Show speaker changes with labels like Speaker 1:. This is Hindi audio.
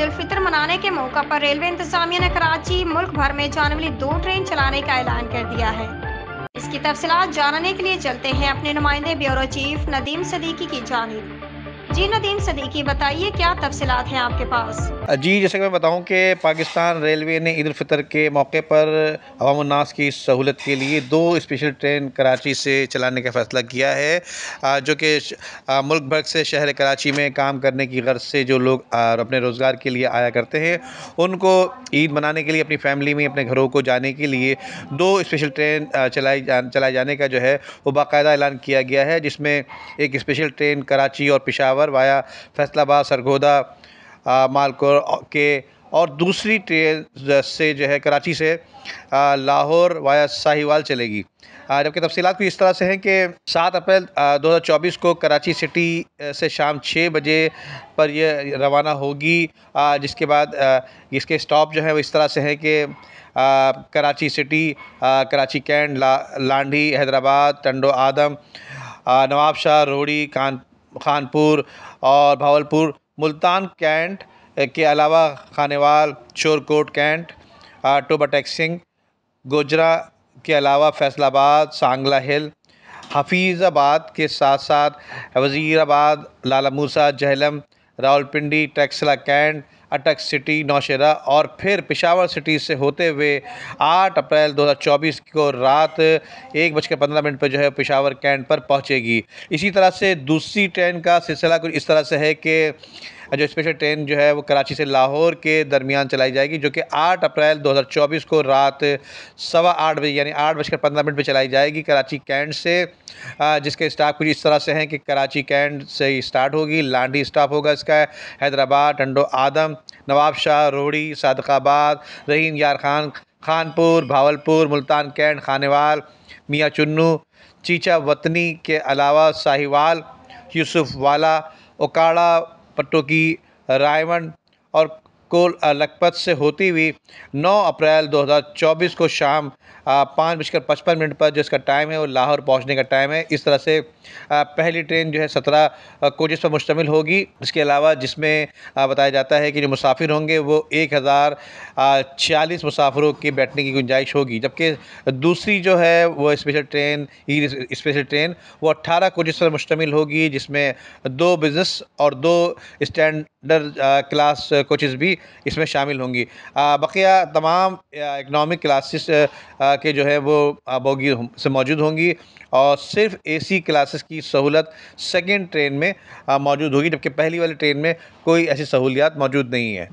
Speaker 1: ईद फितर मनाने के मौका पर रेलवे इंतजामिया ने कराची मुल्क भर में जाने वाली दो ट्रेन चलाने का ऐलान कर दिया है इसकी तफसलत जानने के लिए चलते हैं अपने नुमाइंदे ब्यूरो चीफ नदीम सदीकी की जानी जी नदीम सदीकी बताइए क्या तफसलत हैं आपके पास
Speaker 2: जी जैसे कि मैं बताऊं कि पाकिस्तान रेलवे ने ईद फितर के मौके पर अवामनास की सहूलत के लिए दो स्पेशल ट्रेन कराची से चलाने का फ़ैसला किया है जो कि मुल्क भर से शहर कराची में काम करने की गर्ज से जो लोग अपने रोज़गार के लिए आया करते हैं उनको ईद मनाने के लिए अपनी फैमिली में अपने घरों को जाने के लिए दो स्पेशल ट्रेन चलाई जा चलाए जाने का जो है वो बाकायदा ऐलान किया गया है जिसमें एक स्पेशल ट्रेन कराची और पिशावर पेशावर वाया फैसलाबाद सरगोदा मालको के और दूसरी ट्रेन से जो है कराची से लाहौर वाया साहिवाल चलेगी जबकि तफसीत को इस तरह से हैं कि सात अप्रैल 2024 को कराची सिटी से शाम छः बजे पर यह रवाना होगी जिसके बाद इसके स्टॉप जो है वो इस तरह से हैं कि कराची सिटी कराची कैंट ला, लांडी हैदराबाद टंडो आदम नवाबशाह रोड़ी कान खानपुर और भावलपुर मुल्तान कैंट के अलावा Khanewal Shorkot cantt Toba taxing Gojra के अलावा फैसलाबाद सांगला हिल हफीज़ाबाद के साथ साथ वज़ीराबाद लाला मूसा जहलम रावलपिंडी टैक्सला कैंट अटक सिटी नौशेरा और फिर पिशावर सिटी से होते हुए 8 अप्रैल 2024 को रात एक बजकर पंद्रह मिनट पर जो है पिशावर कैंट पर पहुँचेगी इसी तरह से दूसरी ट्रेन का सिलसिला कुछ इस तरह से है कि जो स्पेशल ट्रेन जो है वो कराची से लाहौर के दरमियान चलाई जाएगी जो कि आठ अप्रैल दो हज़ार चौबीस को रात सवा आठ बजे यानी आठ बजकर पंद्रह मिनट पर चलाई जाएगी कराची कैंट से जिसके स्टाफ कुछ इस तरह से हैं कि कराची कैंट से ही स्टार्ट होगी लांडी स्टाफ होगा इसका हैदराबाद टंडो आदम नवाब शाह रोहड़ी सादकाबाद रहीम यार खान खानपुर भावलपुर मुल्तान कैंट खानेवाल मियाँ चुन्नू चीचा वतनी के अलावा साहिवाल यूसुफ वाला ओकाड़ा पट्टों की रायमंड और को लखपत से होती हुई 9 अप्रैल 2024 को शाम पाँच बजकर पचपन मिनट पर जो इसका टाइम है वो लाहौर पहुंचने का टाइम है इस तरह से पहली ट्रेन जो है सत्रह कोचेस पर मुश्तमिल होगी इसके अलावा जिसमें बताया जाता है कि जो मुसाफिर होंगे वो एक हज़ार छियालीस मुसाफिरों की बैठने की गुंजाइश होगी जबकि दूसरी जो है वो स्पेशल ट्रेन ई स्पेशल ट्रेन वो अट्ठारह कोचेस पर मुश्तमिल होगी जिसमें दो बिज़नेस और दो स्टैंड डर क्लास कोचेज़ भी इसमें शामिल होंगी बक़िया तमाम इकनॉमिक क्लासेस के जो है वो बोगी से मौजूद होंगी और सिर्फ एसी क्लासेस की सहूलत सेकेंड ट्रेन में मौजूद होगी जबकि पहली वाली ट्रेन में कोई ऐसी सहूलियात मौजूद नहीं है